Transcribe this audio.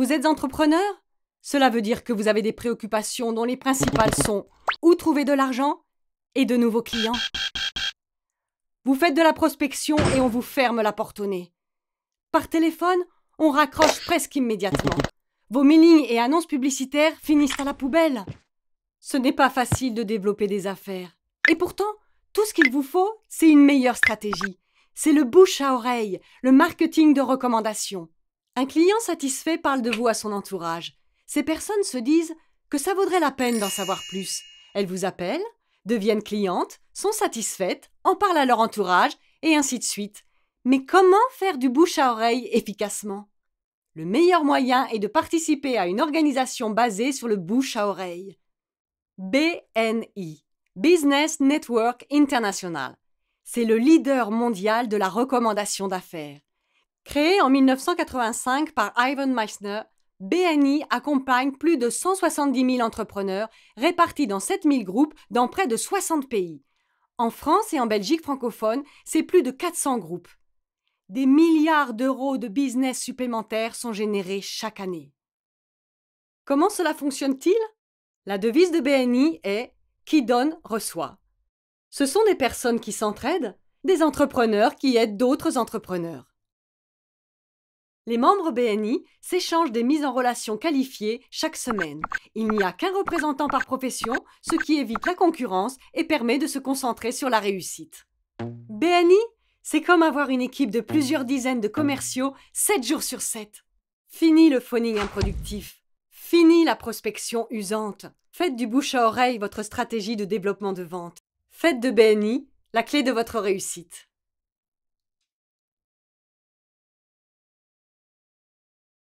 Vous êtes entrepreneur Cela veut dire que vous avez des préoccupations dont les principales sont où trouver de l'argent et de nouveaux clients. Vous faites de la prospection et on vous ferme la porte au nez. Par téléphone, on raccroche presque immédiatement. Vos mailings et annonces publicitaires finissent à la poubelle. Ce n'est pas facile de développer des affaires. Et pourtant, tout ce qu'il vous faut, c'est une meilleure stratégie. C'est le bouche à oreille, le marketing de recommandations. Un client satisfait parle de vous à son entourage. Ces personnes se disent que ça vaudrait la peine d'en savoir plus. Elles vous appellent, deviennent clientes, sont satisfaites, en parlent à leur entourage, et ainsi de suite. Mais comment faire du bouche à oreille efficacement Le meilleur moyen est de participer à une organisation basée sur le bouche à oreille. BNI, Business Network International. C'est le leader mondial de la recommandation d'affaires. Créé en 1985 par Ivan Meissner, BNI accompagne plus de 170 000 entrepreneurs répartis dans 7 000 groupes dans près de 60 pays. En France et en Belgique francophone, c'est plus de 400 groupes. Des milliards d'euros de business supplémentaires sont générés chaque année. Comment cela fonctionne-t-il La devise de BNI est Qui donne reçoit. Ce sont des personnes qui s'entraident, des entrepreneurs qui aident d'autres entrepreneurs. Les membres BNI s'échangent des mises en relation qualifiées chaque semaine. Il n'y a qu'un représentant par profession, ce qui évite la concurrence et permet de se concentrer sur la réussite. BNI, c'est comme avoir une équipe de plusieurs dizaines de commerciaux 7 jours sur 7. Fini le phoning improductif. Fini la prospection usante. Faites du bouche à oreille votre stratégie de développement de vente. Faites de BNI la clé de votre réussite.